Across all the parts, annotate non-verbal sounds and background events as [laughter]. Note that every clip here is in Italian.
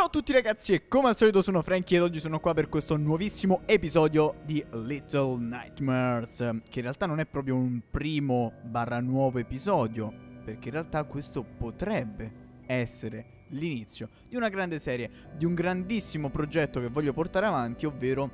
Ciao a tutti ragazzi e come al solito sono Frankie ed oggi sono qua per questo nuovissimo episodio di Little Nightmares Che in realtà non è proprio un primo barra nuovo episodio Perché in realtà questo potrebbe essere l'inizio di una grande serie Di un grandissimo progetto che voglio portare avanti ovvero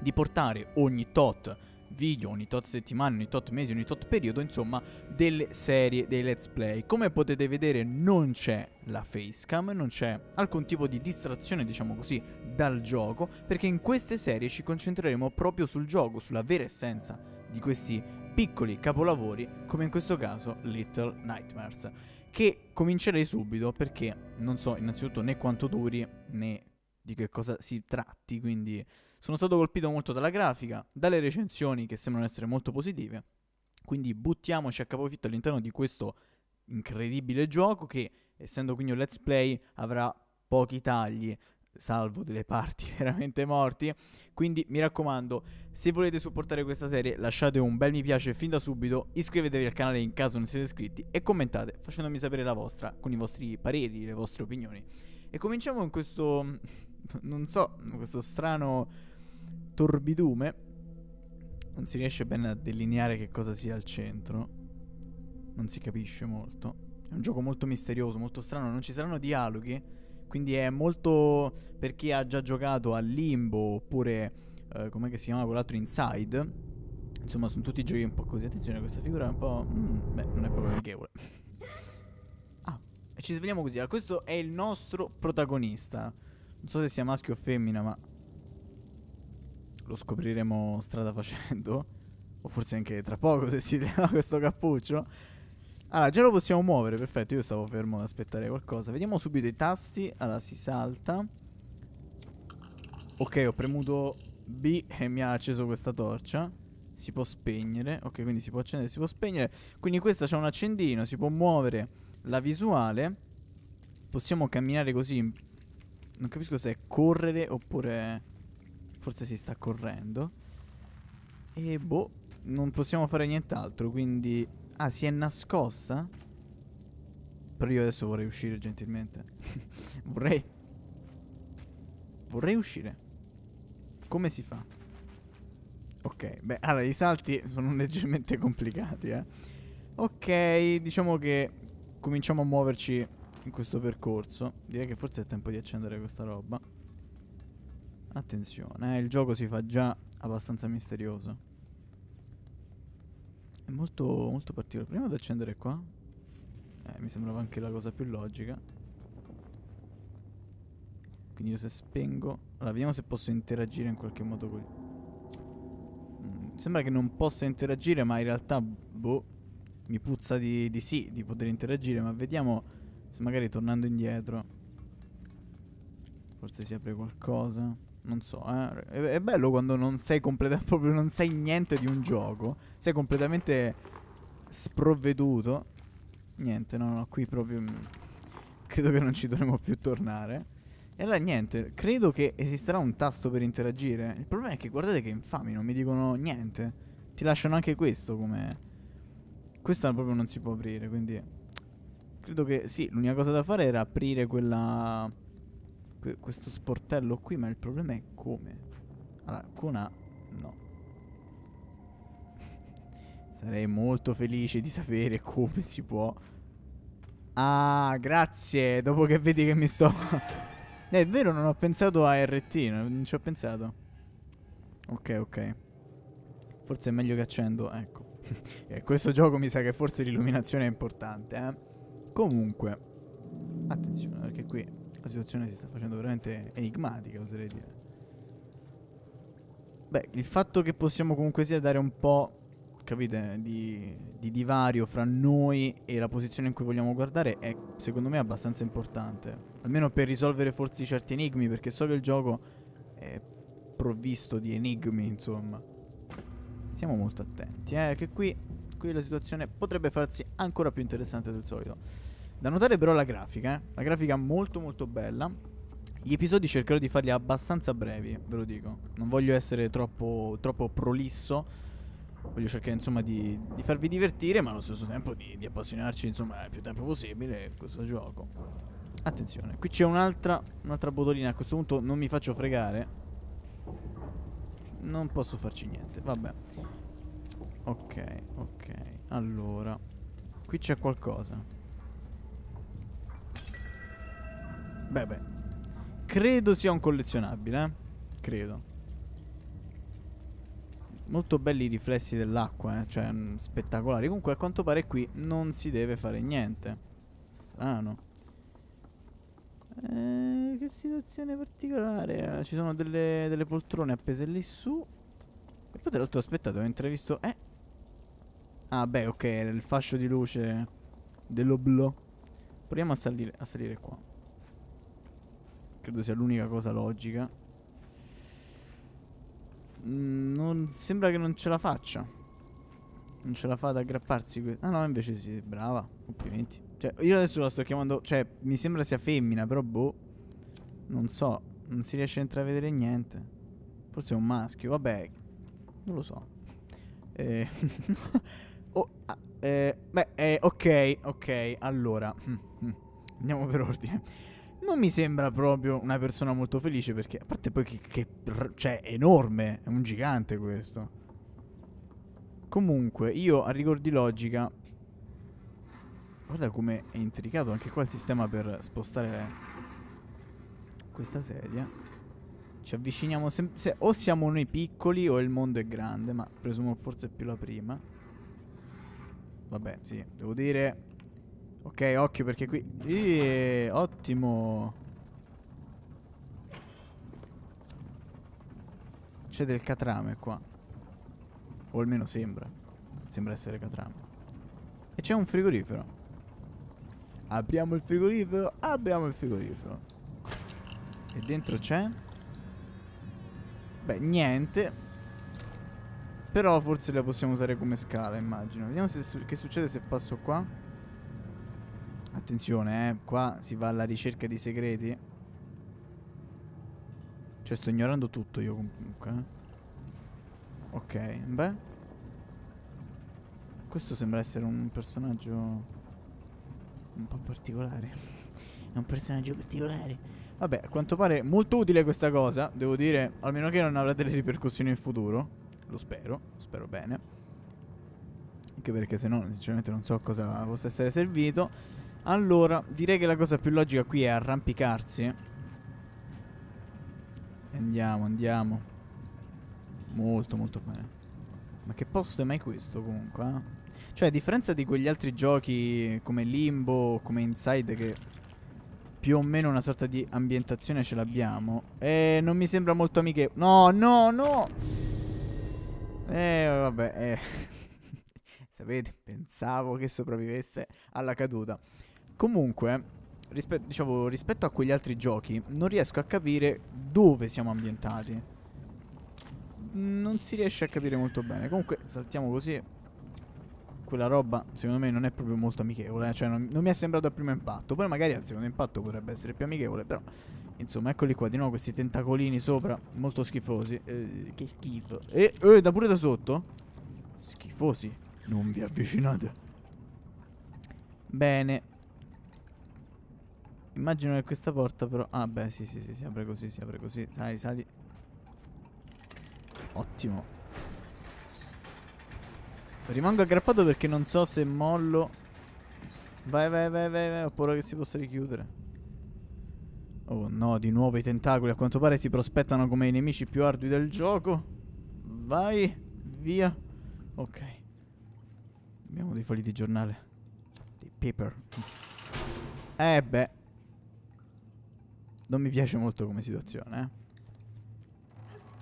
di portare ogni tot video, ogni tot settimana, ogni tot mese, ogni tot periodo, insomma, delle serie, dei let's play. Come potete vedere non c'è la facecam, non c'è alcun tipo di distrazione, diciamo così, dal gioco, perché in queste serie ci concentreremo proprio sul gioco, sulla vera essenza di questi piccoli capolavori, come in questo caso Little Nightmares. Che comincerei subito perché non so innanzitutto né quanto duri né di che cosa si tratti, quindi sono stato colpito molto dalla grafica, dalle recensioni che sembrano essere molto positive, quindi buttiamoci a capofitto all'interno di questo incredibile gioco che, essendo quindi un let's play, avrà pochi tagli, salvo delle parti [laughs] veramente morti. Quindi mi raccomando, se volete supportare questa serie lasciate un bel mi piace fin da subito, iscrivetevi al canale in caso non siete iscritti e commentate facendomi sapere la vostra, con i vostri pareri, le vostre opinioni. E cominciamo in questo, [laughs] non so, questo strano torbidume. Non si riesce bene a delineare che cosa sia al centro. Non si capisce molto. È un gioco molto misterioso, molto strano. Non ci saranno dialoghi. Quindi è molto per chi ha già giocato a Limbo oppure eh, come si chiama quell'altro Inside. Insomma, sono tutti giochi un po' così. Attenzione, questa figura è un po'. Mm, beh, non è proprio amichevole. ah, e ci svegliamo così. Allora, ah, questo è il nostro protagonista. Non so se sia maschio o femmina, ma lo scopriremo strada facendo, o forse anche tra poco se si leva [laughs] questo cappuccio. Allora, già lo possiamo muovere, perfetto, io stavo fermo ad aspettare qualcosa. Vediamo subito i tasti, allora si salta. Ok, ho premuto B e mi ha acceso questa torcia. Si può spegnere, ok, quindi si può accendere, si può spegnere. Quindi questa c'è un accendino, si può muovere la visuale. Possiamo camminare così. Non capisco se è correre oppure Forse si sta correndo. E boh, non possiamo fare nient'altro, quindi... Ah, si è nascosta? Però io adesso vorrei uscire gentilmente. [laughs] vorrei... Vorrei uscire. Come si fa? Ok, beh, allora i salti sono [laughs] leggermente complicati, eh. Ok, diciamo che cominciamo a muoverci in questo percorso. Direi che forse è tempo di accendere questa roba. Attenzione, eh, il gioco si fa già abbastanza misterioso. È molto, molto particolare. Prima di accendere qua. Eh, mi sembrava anche la cosa più logica. Quindi io se spengo... Allora, vediamo se posso interagire in qualche modo con... Mm, sembra che non possa interagire, ma in realtà... Boh, mi puzza di, di sì, di poter interagire, ma vediamo se magari tornando indietro... Forse si apre qualcosa... Non so, eh. è, bello quando non sai completamente [laughs] proprio non sai niente di un gioco, sei completamente sprovveduto. Niente, no, no, qui proprio credo che non ci dovremmo più tornare. E allora niente, credo che esisterà un tasto per interagire. Il problema è che guardate che infami, non mi dicono niente. Ti lasciano anche questo come... Questa proprio non si può aprire, quindi... Credo che sì, l'unica cosa da fare era aprire quella questo sportello qui, ma il problema è come. Allora, con A no. [laughs] Sarei molto felice di sapere come si può... Ah, grazie, dopo che vedi che mi sto... [laughs] Eh, è vero, non ho pensato a RT, non ci ho pensato. Ok, ok. Forse è meglio che accendo, ecco. [laughs] eh, questo gioco mi sa che forse l'illuminazione è importante, eh. Comunque. Attenzione, perché qui la situazione si sta facendo veramente enigmatica, oserei dire. Beh, il fatto che possiamo comunque sia dare un po', capite, di, di divario fra noi e la posizione in cui vogliamo guardare è, secondo me, abbastanza importante. Almeno per risolvere forse certi enigmi, perché so che il gioco è provvisto di enigmi, insomma. Stiamo molto attenti, eh, che qui, qui la situazione potrebbe farsi ancora più interessante del solito. Da notare però la grafica, eh? la grafica molto molto bella. Gli episodi cercherò di farli abbastanza brevi, ve lo dico. Non voglio essere troppo, troppo prolisso. Voglio cercare insomma di, di, farvi divertire, ma allo stesso tempo di, di appassionarci insomma il più tempo possibile a questo gioco. Attenzione, qui c'è un'altra, un'altra botolina. A questo punto non mi faccio fregare. Non posso farci niente, vabbè. Ok, ok. Allora, qui c'è qualcosa. Beh, beh. Credo sia un collezionabile, eh? Credo. Molto belli i riflessi dell'acqua, eh? Cioè, mh, mm, spettacolari. Comunque, a quanto pare qui non si deve fare niente. Strano. Eh, che situazione particolare. Eh, ci sono delle, delle poltrone appese lì su. E poi, l'altro, aspettato, ho intravisto... Eh! Ah, beh, ok, il fascio di luce dell'oblò. Proviamo a salire, a salire qua. Credo sia l'unica cosa logica. Mm, non, sembra che non ce la faccia. Non ce la fa ad aggrapparsi. Ah no, invece sì, brava. Complimenti. Cioè, io adesso la sto chiamando... Cioè, mi sembra sia femmina, però boh. Non so. Non si riesce a intravedere niente. Forse è un maschio. Vabbè. Non lo so. Eh... [laughs] oh, ah, eh, beh, eh, ok, ok. Allora. Mm, mm. Andiamo per ordine non mi sembra proprio una persona molto felice perché, a parte poi che, che cioè, è enorme, è un gigante questo. Comunque, io a rigor di logica... Guarda come è intricato anche qua il sistema per spostare questa sedia. Ci avviciniamo sempre... O siamo noi piccoli o il mondo è grande, ma presumo forse più la prima. Vabbè, sì, devo dire Ok, occhio perché qui... Eeeh, ottimo! C'è del catrame qua. O almeno sembra. Sembra essere catrame. E c'è un frigorifero. Apriamo il frigorifero, apriamo il frigorifero. E dentro c'è? Beh, niente. Però forse la possiamo usare come scala, immagino. Vediamo se, che succede se passo qua. Attenzione, eh. Qua si va alla ricerca di segreti. Cioè, sto ignorando tutto io comunque. Eh. Ok, beh. Questo sembra essere un personaggio... Un po' particolare. È un personaggio particolare. Vabbè, a quanto pare molto utile questa cosa, devo dire, almeno che non avrà delle ripercussioni in futuro. Lo spero, spero bene. Anche perché se no, sinceramente non so a cosa possa essere servito. Allora, direi che la cosa più logica qui è arrampicarsi. Andiamo, andiamo. Molto, molto bene. Ma che posto è mai questo, comunque? Eh? Cioè, a differenza di quegli altri giochi come Limbo, come Inside, che più o meno una sorta di ambientazione ce l'abbiamo. Eh, non mi sembra molto amichevole. No, no, no! Eh, vabbè, eh. [laughs] Sapete, pensavo che sopravvivesse alla caduta. Comunque, rispe diciamo, rispetto a quegli altri giochi, non riesco a capire dove siamo ambientati. Non si riesce a capire molto bene. Comunque, saltiamo così. Quella roba, secondo me, non è proprio molto amichevole. Eh. Cioè, non, non mi è sembrato al primo impatto. Poi magari al secondo impatto potrebbe essere più amichevole, però... Insomma, eccoli qua di nuovo questi tentacolini sopra, molto schifosi. Eh, che schifo. E eh, eh, da pure da sotto? Schifosi. Non vi avvicinate. Bene. Immagino che questa porta però... Ah beh sì sì sì si apre così si apre così Sali sali Ottimo Rimango aggrappato perché non so se mollo Vai vai vai vai vai Ho paura che si possa richiudere Oh no di nuovo i tentacoli A quanto pare si prospettano come i nemici più ardui del gioco Vai Via Ok Abbiamo dei fogli di giornale Dei paper Eh beh non mi piace molto come situazione, eh.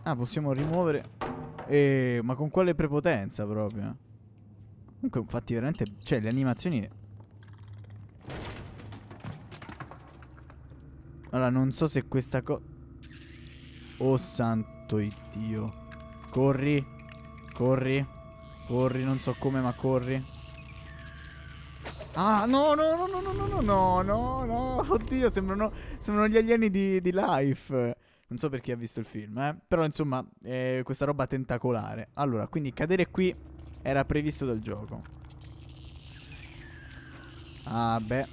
Ah, possiamo rimuovere... Eh, ma con quale prepotenza proprio? Comunque, infatti, veramente... Cioè, le animazioni... Allora, non so se questa cosa... Oh, santo Dio. Corri. Corri. Corri, non so come, ma corri. Ah, no, no, no, no, no, no, no, no, no, oddio, sembrano, sembrano gli alieni di, di, Life. Non so per chi ha visto il film, eh. Però, insomma, eh, questa roba tentacolare. Allora, quindi cadere qui era previsto dal gioco. Ah, beh.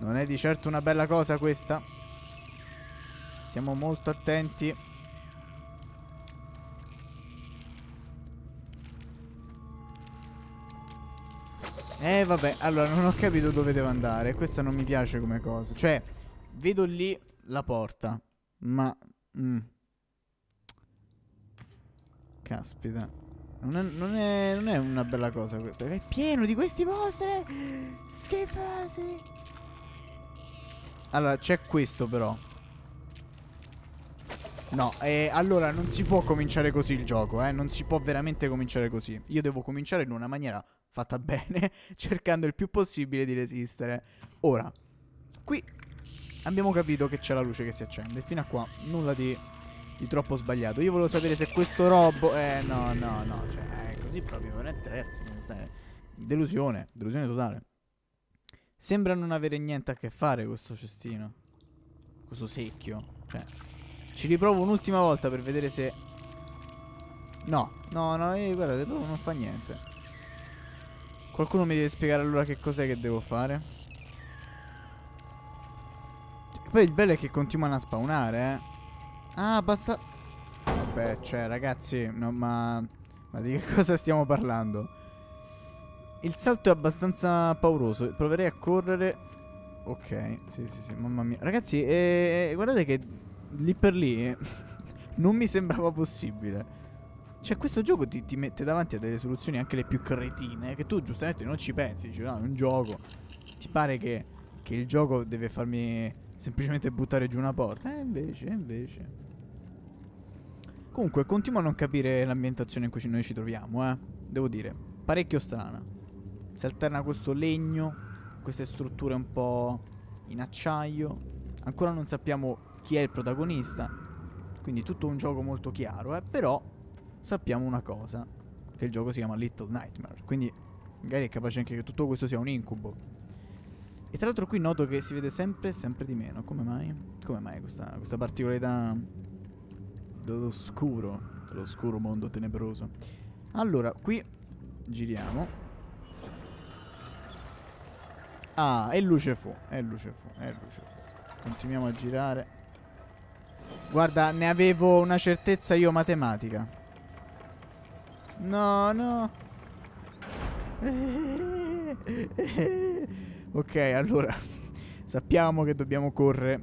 Non è di certo una bella cosa questa. Siamo molto attenti. Eh vabbè, allora non ho capito dove devo andare. Questa non mi piace come cosa. Cioè, vedo lì la porta. Ma... Mm. Caspita. Non è, non, è, non è, una bella cosa. È pieno di questi mostre. Schifosi. Allora, c'è questo però. No, eh, allora non si può cominciare così il gioco, eh. Non si può veramente cominciare così. Io devo cominciare in una maniera fatta bene, [laughs] cercando il più possibile di resistere. Ora, qui abbiamo capito che c'è la luce che si accende. Fino a qua, nulla di, di troppo sbagliato. Io volevo sapere se questo robo... Eh, no, no, no, cioè, è così proprio, non è trezzo, Delusione, delusione totale. Sembra non avere niente a che fare questo cestino. Questo secchio. Cioè, ci riprovo un'ultima volta per vedere se... No, no, no, eh, guardate, non fa niente. Qualcuno mi deve spiegare allora che cos'è che devo fare. Cioè, poi il bello è che continuano a spawnare, eh. Ah, basta... Vabbè, cioè, ragazzi, no, ma... Ma di che [laughs] cosa stiamo parlando? Il salto è abbastanza pauroso. Proverei a correre... Ok, sì, sì, sì, mamma mia. Ragazzi, eh, eh guardate che lì per lì... [laughs] non mi sembrava possibile. Cioè, questo gioco ti, ti, mette davanti a delle soluzioni anche le più cretine, che tu giustamente non ci pensi, dici, no, ah, è un gioco. Ti pare che, che il gioco deve farmi semplicemente buttare giù una porta? Eh, invece, eh, invece. Comunque, continuo a non capire l'ambientazione in cui noi ci troviamo, eh. Devo dire, parecchio strana. Si alterna questo legno, queste strutture un po' in acciaio. Ancora non sappiamo chi è il protagonista. Quindi tutto un gioco molto chiaro, eh, però sappiamo una cosa, che il gioco si chiama Little Nightmare, quindi magari è capace anche che tutto questo sia un incubo. E tra l'altro qui noto che si vede sempre sempre di meno, come mai? Come mai questa, questa particolarità dell'oscuro, dell'oscuro mondo tenebroso? Allora, qui giriamo. Ah, è luce fu, è luce fu, è luce fu. Continuiamo a girare. Guarda, ne avevo una certezza io matematica. No, no. ok, allora. Sappiamo che dobbiamo correre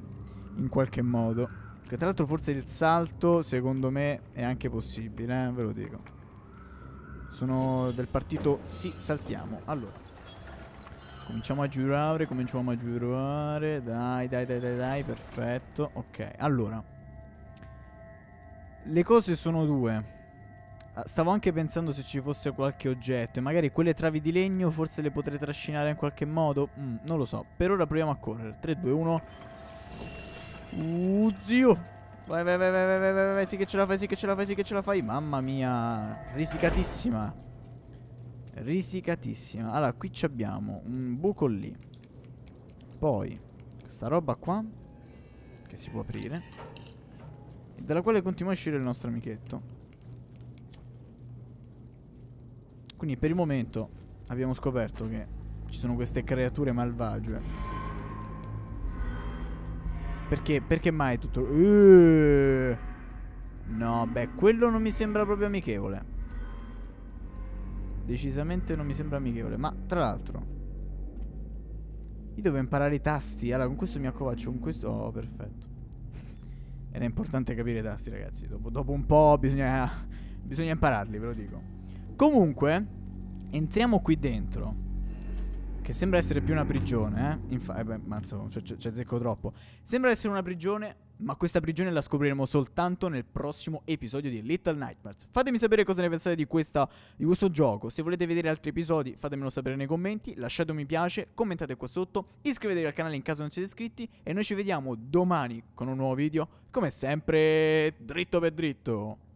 in qualche modo. Che tra l'altro forse il salto, secondo me, è anche possibile, eh? ve lo dico. Sono del partito sì, saltiamo. Allora. Cominciamo a girare, cominciamo a girare. Dai, dai, dai, dai, dai, perfetto. Ok, allora. Le cose sono due. Ah, stavo anche pensando se ci fosse qualche oggetto e magari quelle travi di legno forse le potrei trascinare in qualche modo. Mm, non lo so. Per ora proviamo a correre. 3, 2, 1. Uh, zio! Vai, vai, vai, vai, vai, vai, vai, vai, sì che ce la fai, sì che ce la fai, sì che ce la fai. Mamma mia, risicatissima. Risicatissima. Allora, qui abbiamo un buco lì. Poi, questa roba qua, che si può aprire. E dalla quale continua a uscire il nostro amichetto. Quindi per il momento abbiamo scoperto che ci sono queste creature malvagie. Perché, perché mai tutto... Uh, no, beh, quello non mi sembra proprio amichevole. Decisamente non mi sembra amichevole. Ma, tra l'altro... Io devo imparare i tasti. Allora, con questo mi accovaccio, con questo... Oh, perfetto. Era importante capire i tasti, ragazzi. Dopo, dopo un po' bisogna... [laughs] bisogna impararli, ve lo dico. Comunque, entriamo qui dentro. Che sembra essere più una prigione, eh? Infa eh beh, mazzo, c'è zecco troppo. Sembra essere una prigione, ma questa prigione la scopriremo soltanto nel prossimo episodio di Little Nightmares. Fatemi sapere cosa ne pensate di, questa, di questo gioco. Se volete vedere altri episodi, fatemelo sapere nei commenti. Lasciate un mi piace, commentate qua sotto, iscrivetevi al canale in caso non siete iscritti. E noi ci vediamo domani con un nuovo video, come sempre, dritto per dritto.